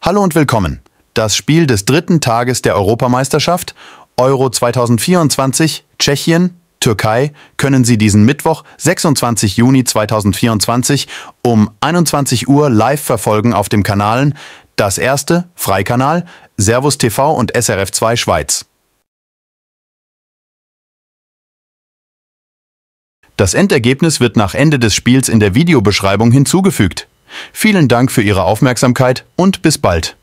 Hallo und willkommen. Das Spiel des dritten Tages der Europameisterschaft, Euro 2024, Tschechien, Türkei, können Sie diesen Mittwoch, 26. Juni 2024, um 21 Uhr live verfolgen auf dem Kanalen Das Erste, Freikanal, Servus TV und SRF2 Schweiz. Das Endergebnis wird nach Ende des Spiels in der Videobeschreibung hinzugefügt. Vielen Dank für Ihre Aufmerksamkeit und bis bald.